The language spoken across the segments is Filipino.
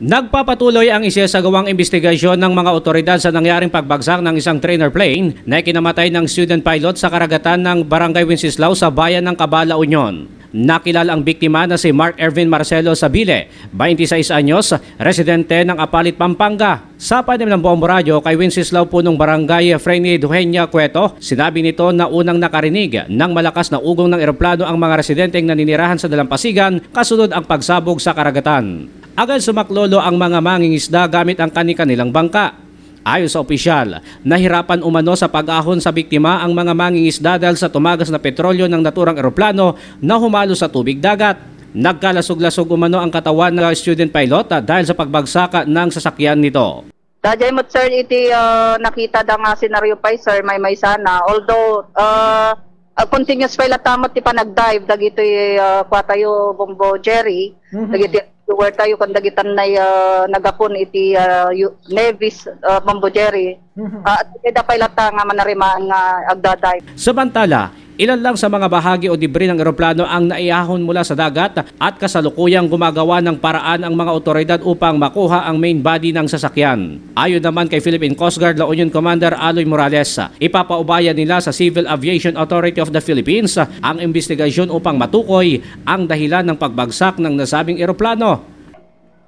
Nagpapatuloy ang isasagawang investigasyon ng mga otoridad sa nangyaring pagbagsak ng isang trainer plane na ikinamatay ng student pilot sa karagatan ng Barangay Wenceslao sa bayan ng Cabala Union. Nakilala ang biktima na si Mark Ervin Marcelo Sabile, 26 anyos, residente ng Apalit, Pampanga. Sa panim ng buong radyo kay Wenceslao Punong Barangay Freni Duhenya Cueto, sinabi nito na unang nakarinig ng malakas na ugong ng eroplano ang mga residente residenteng naninirahan sa dalampasigan kasunod ang pagsabog sa karagatan agad sumaklolo ang mga mangingisda gamit ang kanilang bangka. Ayon sa opisyal, nahirapan umano sa pag-ahon sa biktima ang mga mangingisda dahil sa tumagas na petrolyo ng naturang eroplano na humalo sa tubig dagat. Nagkalasog-lasog umano ang katawan ng student pilot dahil sa pagbagsaka ng sasakyan nito. Dajay mo sir, iti uh, nakita da nga senaryo pa eh, sir, may may sana. Although, uh, uh, continuous pala tamat ti panag-dive, dagito uh, kwa tayo bombo Jerry, mm-hmm. dagito where tayo kandagitan na uh, ah, nagapon iti uh, Nevis uh, ah, Mambojeri uh, mm-hmm. at iti dapay lata nga manarima nga agdaday. Sabantala, Ilan lang sa mga bahagi o debris ng eroplano ang naiahon mula sa dagat at kasalukuyang gumagawa ng paraan ang mga otoridad upang makuha ang main body ng sasakyan. Ayon naman kay Philippine Coast Guard La Union Commander Aloy Morales, ipapaubaya nila sa Civil Aviation Authority of the Philippines ang investigasyon upang matukoy ang dahilan ng pagbagsak ng nasabing eroplano.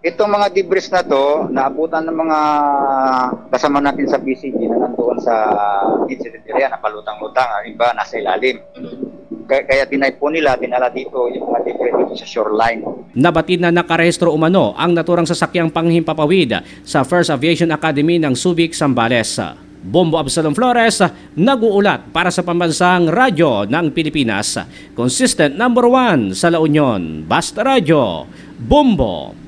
Itong mga debris na to, naabutan ng mga kasama natin sa PCG na nandoon sa ah, incident area, palutang lutang halimbawa ah, nasa ilalim. Kaya, kaya tinay po nila, dinala dito yung mga debris dito sa shoreline. Nabatid na nakarehistro umano ang naturang sasakyang panghimpapawid sa First Aviation Academy ng Subic, Zambales. Bombo Absalom Flores, nag-uulat para sa Pambansang Radyo ng Pilipinas. Consistent number 1 sa La Union, Basta Radio. Bombo